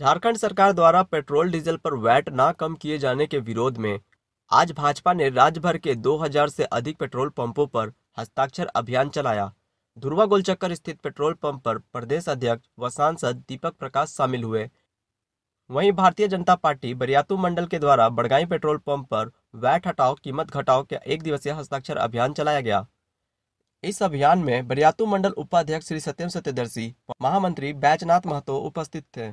झारखंड सरकार द्वारा petrol diesel पर वैट ना कम किए जाने के विरोध में आज भाजपा ने राज्य भर के 2000 से अधिक पेट्रोल पंपों पर हस्ताक्षर अभियान चलाया धुर्वा गोलचक्कर स्थित पेट्रोल पंप पर प्रदेश अध्यक्ष व सांसद दीपक प्रकाश शामिल हुए वहीं भारतीय जनता पार्टी बरियातू मंडल के द्वारा बड़गाई पेट्रोल पंप पर वैट हटाओ कीमत घटाओ के एक दिवसीय हस्ताक्षर अभियान चलाया गया इस अभियान में बरियातू मंडल उपाध्यक्ष श्री सत्यम सत्यदर्शी महामंत्री बैजनाथ महतो उपस्थित थे